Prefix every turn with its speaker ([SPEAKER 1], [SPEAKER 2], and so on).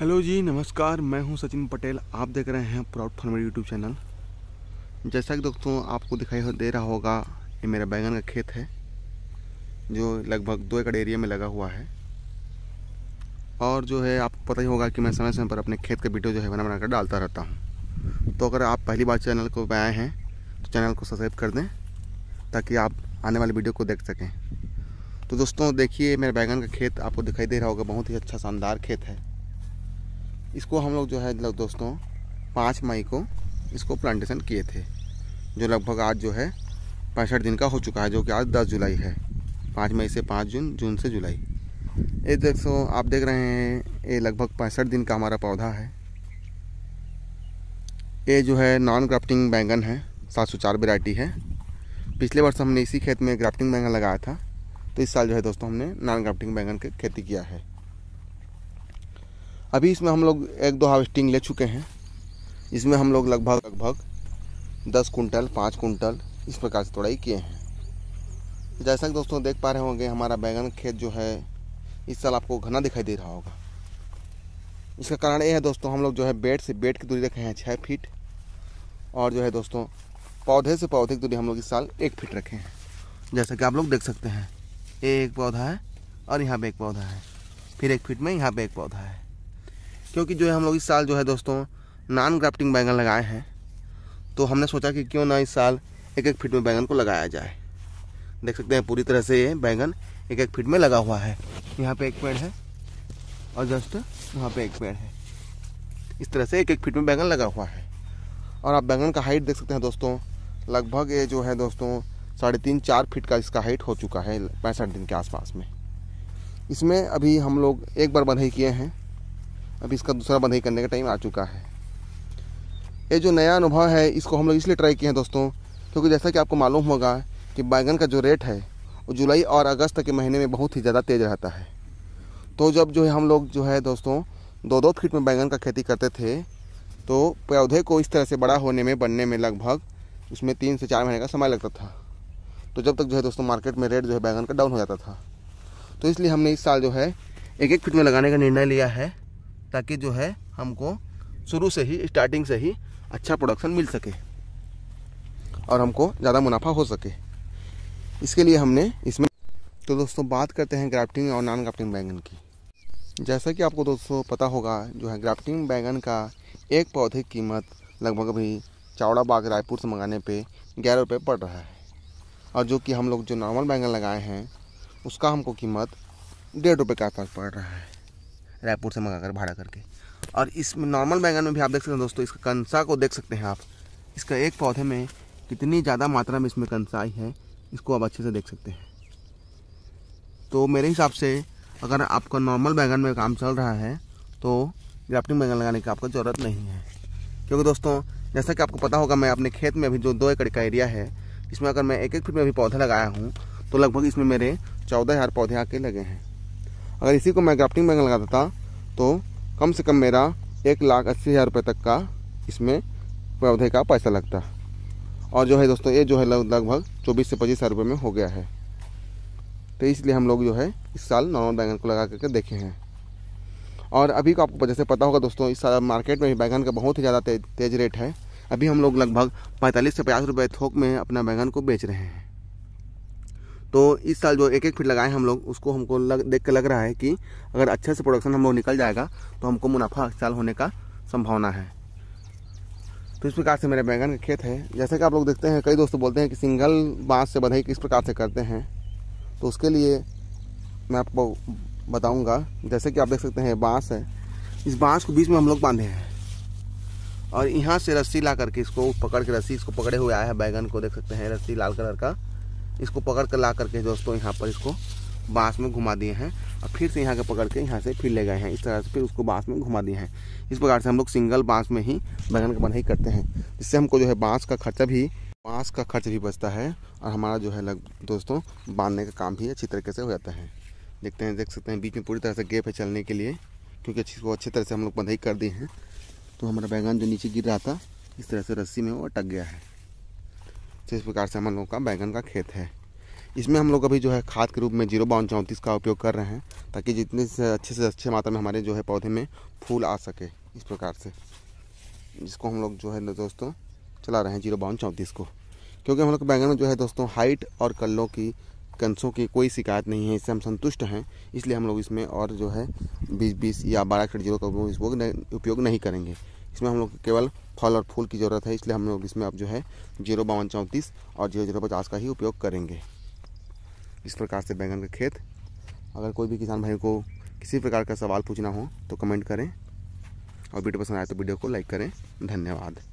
[SPEAKER 1] hello जी नमस्कार मैं हूं सचिन पटेल आप देख रहे हैं प्राउड फार्मर यूट्यूब चैनल जैसा कि दोस्तों आपको दिखाई दे रहा होगा ये मेरा बैंगन का खेत है जो लगभग दो एकड़ एरिया में लगा हुआ है और जो है आपको पता ही होगा कि मैं समय समय पर अपने खेत के वीडियो जो है बना बनाकर डालता रहता हूँ तो अगर आप पहली बार चैनल को आए हैं तो चैनल को सब्सक्राइब कर दें ताकि आप आने वाले वीडियो को देख सकें तो दोस्तों देखिए मेरा बैंगन का खेत आपको दिखाई दे रहा होगा बहुत ही अच्छा शानदार खेत है इसको हम लोग जो है दोस्तों पाँच मई को इसको प्लांटेशन किए थे जो लगभग आज जो है पैंसठ दिन का हो चुका है जो कि आज दस जुलाई है पाँच मई से पाँच जून जून से जुलाई ये देखो आप देख रहे हैं ये लगभग पैंसठ दिन का हमारा पौधा है ये जो है नॉन ग्राफ्टिंग बैंगन है सात सौ चार वेराइटी है पिछले वर्ष हमने इसी खेत में ग्राफ्टिंग बैंगन लगाया था तो इस साल जो है दोस्तों हमने नॉन ग्राफ्टिंग बैंगन की खेती किया है अभी इसमें हम लोग एक दो हार्वेस्टिंग ले चुके हैं इसमें हम लोग लगभग लगभग दस कुंटल पाँच कुंटल इस प्रकार से तोड़ाई किए हैं जैसा कि दोस्तों देख पा रहे होंगे हमारा बैगन खेत जो है इस साल आपको घना दिखाई दे रहा होगा इसका कारण ये है दोस्तों हम लोग जो है बेड से बेड की दूरी रखे हैं छः फीट और जो है दोस्तों पौधे से पौधे की दूरी हम लोग इस साल एक फीट रखे हैं जैसा कि आप लोग देख सकते हैं ये एक पौधा है और यहाँ पे एक पौधा है फिर एक फीट में यहाँ पे एक पौधा है क्योंकि जो है हम लोग इस साल जो है दोस्तों नान ग्राफ्टिंग बैंगन लगाए हैं तो हमने सोचा कि क्यों ना इस साल एक एक फीट में बैंगन को लगाया जाए देख सकते हैं पूरी तरह से ये बैंगन एक एक फीट में लगा हुआ है यहाँ पे एक पेड़ है और जस्ट वहाँ पे एक पेड़ है इस तरह से एक एक फीट में बैंगन लगा हुआ है और आप बैंगन का हाइट देख सकते हैं दोस्तों लगभग ये जो है दोस्तों साढ़े तीन चार फीट का इसका हाइट हो चुका है पैंसठ दिन के आसपास में इसमें अभी हम लोग एक बार बधाई किए हैं अब इसका दूसरा बंधाई करने का टाइम आ चुका है ये जो नया अनुभव है इसको हम लोग इसलिए ट्राई किए हैं दोस्तों क्योंकि जैसा कि आपको मालूम होगा कि बैंगन का जो रेट है वो जुलाई और अगस्त के महीने में बहुत ही ज़्यादा तेज़ रहता है तो जब जो है हम लोग जो है दोस्तों दो दो फीट में बैंगन का खेती करते थे तो पौधे को इस तरह से बड़ा होने में बनने में लगभग उसमें तीन से चार महीने का समय लगता था तो जब तक जो है दोस्तों मार्केट में रेट जो है बैंगन का डाउन हो जाता था तो इसलिए हमने इस साल जो है एक एक फीट में लगाने का निर्णय लिया है ताकि जो है हमको शुरू से ही स्टार्टिंग से ही अच्छा प्रोडक्शन मिल सके और हमको ज़्यादा मुनाफा हो सके इसके लिए हमने इसमें तो दोस्तों बात करते हैं ग्राफ्टिंग और नॉन ग्राफ्टिंग बैंगन की जैसा कि आपको दोस्तों पता होगा जो है ग्राफ्टिंग बैंगन का एक पौधे की कीमत लगभग अभी चावड़ा बाग रायपुर से मंगाने पे ग्यारह रुपये पड़ रहा है और जो कि हम लोग जो नॉर्मल बैंगन लगाए हैं उसका हमको कीमत डेढ़ रुपये का पड़ रहा है रायपुर से मंगा कर भाड़ा करके और इसमें नॉर्मल बैंगन में भी आप देख सकते हैं दोस्तों इसका कंसा को देख सकते हैं आप इसका एक पौधे में कितनी ज़्यादा मात्रा में इसमें कंसा आई है इसको आप अच्छे से देख सकते हैं तो मेरे हिसाब से अगर आपका नॉर्मल बैंगन में काम चल रहा है तो ग्राफ्टिंग बैंगन लगाने की आपको ज़रूरत नहीं है क्योंकि दोस्तों जैसा कि आपको पता होगा मैं अपने खेत में अभी जो दो एकड़ का एरिया है इसमें अगर मैं एक एक फीट में अभी पौधा लगाया हूँ तो लगभग इसमें मेरे चौदह हज़ार पौधे आके लगे हैं अगर इसी को मैं ग्राफ्टिंग बैंगल लगा देता तो कम से कम मेरा एक लाख अस्सी हज़ार रुपये तक का इसमें पौधे का पैसा लगता और जो है दोस्तों ये जो है लगभग चौबीस से पच्चीस हज़ार रुपये में हो गया है तो इसलिए हम लोग जो है इस साल नॉर्मल बैंगन को लगा करके देखे हैं और अभी को तो आपको जैसे पता होगा दोस्तों इस साल मार्केट में बैंगन का बहुत ही ज़्यादा तेज रेट है अभी हम लोग लगभग पैंतालीस से पचास रुपये थोक में अपना बैंगन को बेच रहे हैं तो इस साल जो एक एक फीट लगाए हम लोग उसको हमको लग देख कर लग रहा है कि अगर अच्छे से प्रोडक्शन हम लोग निकल जाएगा तो हमको मुनाफा इस साल होने का संभावना है तो इस प्रकार से मेरे बैंगन का खेत है जैसे कि आप लोग देखते हैं कई दोस्तों बोलते हैं कि सिंगल बाँस से बधाई किस प्रकार से करते हैं तो उसके लिए मैं आपको बताऊंगा जैसे कि आप देख सकते हैं बाँस है इस बाँस को बीच में हम लोग बांधे हैं और यहाँ से रस्सी ला करके इसको पकड़ के रस्सी इसको पकड़े हुए आया है बैगन को देख सकते हैं रस्सी लाल कलर का इसको पकड़ कर ला करके दोस्तों यहाँ पर इसको बांस में घुमा दिए हैं और फिर से यहाँ के पकड़ के यहाँ से फिर ले गए हैं इस तरह से फिर उसको बांस में घुमा दिए हैं इस प्रकार से हम लोग सिंगल बांस में ही बैगन का बनाई करते हैं जिससे हमको जो है बांस का खर्चा भी बांस का खर्च भी बचता है और हमारा जो है लग दोस्तों बांधने का काम भी अच्छी तरीके से हो जाता है देखते हैं देख सकते हैं बीच में पूरी तरह से गेप है चलने के लिए क्योंकि अच्छी अच्छी तरह से हम लोग बंधाई कर दिए हैं तो हमारा बैगन जो नीचे गिर रहा था इस तरह से रस्सी में वो अटक गया है तो इस प्रकार से हम लोगों का बैंगन का खेत है इसमें हम लोग अभी जो है खाद के रूप में जीरो बावन चौंतीस का उपयोग कर रहे हैं ताकि जितने से अच्छे से अच्छे मात्रा में हमारे जो है पौधे में फूल आ सके इस प्रकार से जिसको हम लोग जो है दोस्तों चला रहे हैं जीरो बावन चौंतीस को क्योंकि हम लोग बैंगन में जो है दोस्तों हाइट और कल्लों की कंसों की कोई शिकायत नहीं है इससे हम संतुष्ट हैं इसलिए हम लोग इसमें और जो है बीस बीस या बारह फीट जीरो का उपयोग नहीं करेंगे इसमें हम लोग केवल फल और फूल की ज़रूरत है इसलिए हम लोग इसमें अब जो है जीरो बावन चौंतीस और जीरो जीरो पचास का ही उपयोग करेंगे इस प्रकार से बैंगन का खेत अगर कोई भी किसान भाई को किसी प्रकार का सवाल पूछना हो तो कमेंट करें और वीडियो पसंद आए तो वीडियो को लाइक करें धन्यवाद